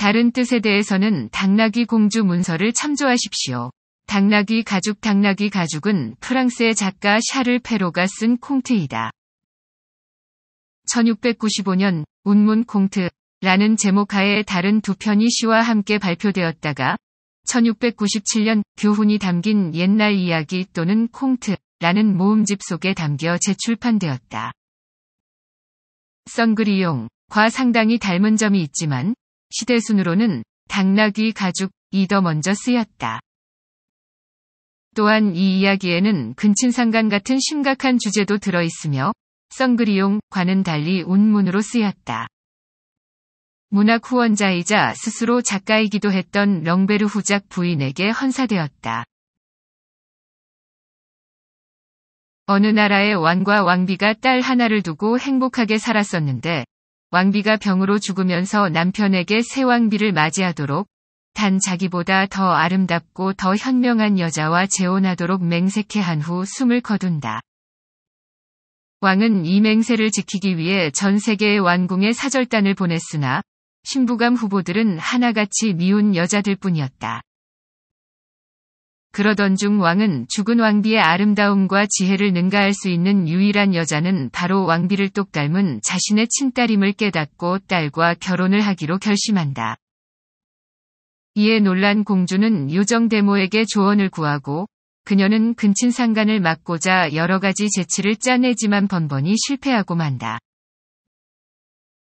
다른 뜻에 대해서는 당나귀 공주 문서를 참조하십시오. 당나귀 가죽 당나귀 가죽은 프랑스의 작가 샤를 페로가 쓴 콩트이다. 1695년 운문 콩트라는 제목하에 다른 두 편이 시와 함께 발표되었다가 1697년 교훈이 담긴 옛날 이야기 또는 콩트라는 모음집 속에 담겨 재출판되었다. 선그리용과 상당히 닮은 점이 있지만 시대 순으로는 당나귀 가죽 이더 먼저 쓰였다. 또한 이 이야기에는 근친상간 같은 심각한 주제도 들어있으며 썬그리용과는 달리 운문으로 쓰였다. 문학 후원자이자 스스로 작가이기도 했던 렁베르 후작 부인에게 헌사되었다. 어느 나라의 왕과 왕비가 딸 하나를 두고 행복하게 살았었는데 왕비가 병으로 죽으면서 남편에게 새 왕비를 맞이하도록 단 자기보다 더 아름답고 더 현명한 여자와 재혼하도록 맹세케 한 후 숨을 거둔다. 왕은 이 맹세를 지키기 위해 전 세계의 왕궁에 사절단을 보냈으나 신부감 후보들은 하나같이 미운 여자들 뿐이었다. 그러던 중 왕은 죽은 왕비의 아름다움과 지혜를 능가할 수 있는 유일한 여자는 바로 왕비를 똑 닮은 자신의 친딸임을 깨닫고 딸과 결혼을 하기로 결심한다. 이에 놀란 공주는 요정대모에게 조언을 구하고 그녀는 근친상간을 막고자 여러 가지 재치를 짜내지만 번번이 실패하고 만다.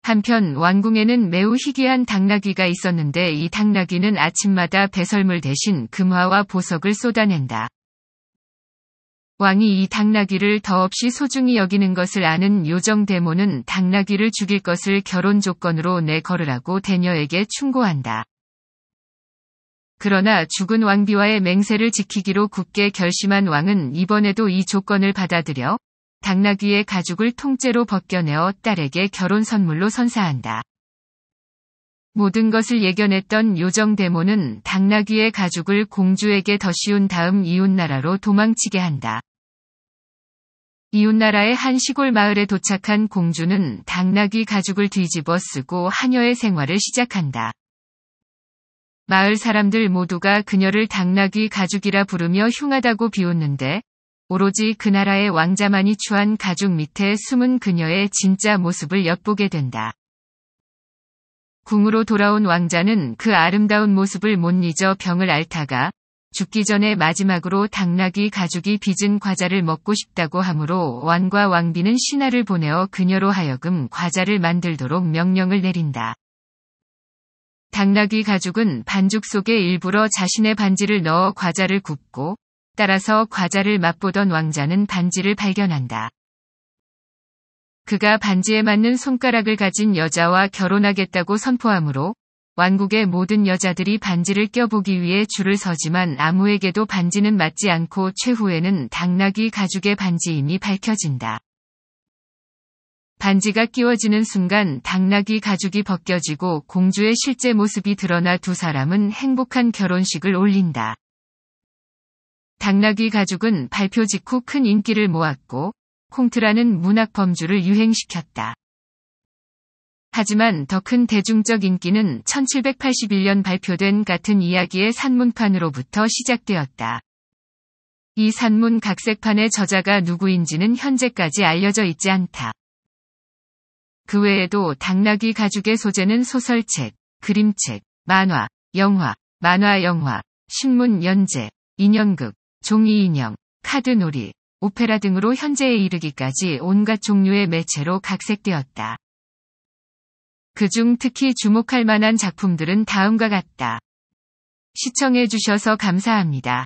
한편 왕궁에는 매우 희귀한 당나귀가 있었는데 이 당나귀는 아침마다 배설물 대신 금화와 보석을 쏟아낸다. 왕이 이 당나귀를 더없이 소중히 여기는 것을 아는 요정 대모는 당나귀를 죽일 것을 결혼 조건으로 내걸으라고 대녀에게 충고한다. 그러나 죽은 왕비와의 맹세를 지키기로 굳게 결심한 왕은 이번에도 이 조건을 받아들여 당나귀의 가죽을 통째로 벗겨내어 딸에게 결혼 선물로 선사한다. 모든 것을 예견했던 요정 데모는 당나귀의 가죽을 공주에게 더 씌운 다음 이웃나라로 도망치게 한다. 이웃나라의 한 시골 마을에 도착한 공주는 당나귀 가죽을 뒤집어 쓰고 하녀의 생활을 시작한다. 마을 사람들 모두가 그녀를 당나귀 가죽이라 부르며 흉하다고 비웃는데 오로지 그 나라의 왕자만이 추한 가죽 밑에 숨은 그녀의 진짜 모습을 엿보게 된다. 궁으로 돌아온 왕자는 그 아름다운 모습을 못 잊어 병을 앓다가 죽기 전에 마지막으로 당나귀 가죽이 빚은 과자를 먹고 싶다고 하므로 왕과 왕비는 신하를 보내어 그녀로 하여금 과자를 만들도록 명령을 내린다. 당나귀 가죽은 반죽 속에 일부러 자신의 반지를 넣어 과자를 굽고 따라서 과자를 맛보던 왕자는 반지를 발견한다. 그가 반지에 맞는 손가락을 가진 여자와 결혼하겠다고 선포하므로 왕국의 모든 여자들이 반지를 껴보기 위해 줄을 서지만 아무에게도 반지는 맞지 않고 최후에는 당나귀 가죽의 반지임이 밝혀진다. 반지가 끼워지는 순간 당나귀 가죽이 벗겨지고 공주의 실제 모습이 드러나 두 사람은 행복한 결혼식을 올린다. 당나귀 가죽은 발표 직후 큰 인기를 모았고 콩트라는 문학 범주를 유행시켰다. 하지만 더 큰 대중적 인기는 1781년 발표된 같은 이야기의 산문판으로부터 시작되었다. 이 산문 각색판의 저자가 누구인지는 현재까지 알려져 있지 않다. 그 외에도 당나귀 가죽의 소재는 소설책, 그림책, 만화, 영화, 만화 영화, 신문 연재, 인형극, 종이인형, 카드놀이, 오페라 등으로 현재에 이르기까지 온갖 종류의 매체로 각색되었다. 그 중 특히 주목할 만한 작품들은 다음과 같다. 시청해주셔서 감사합니다.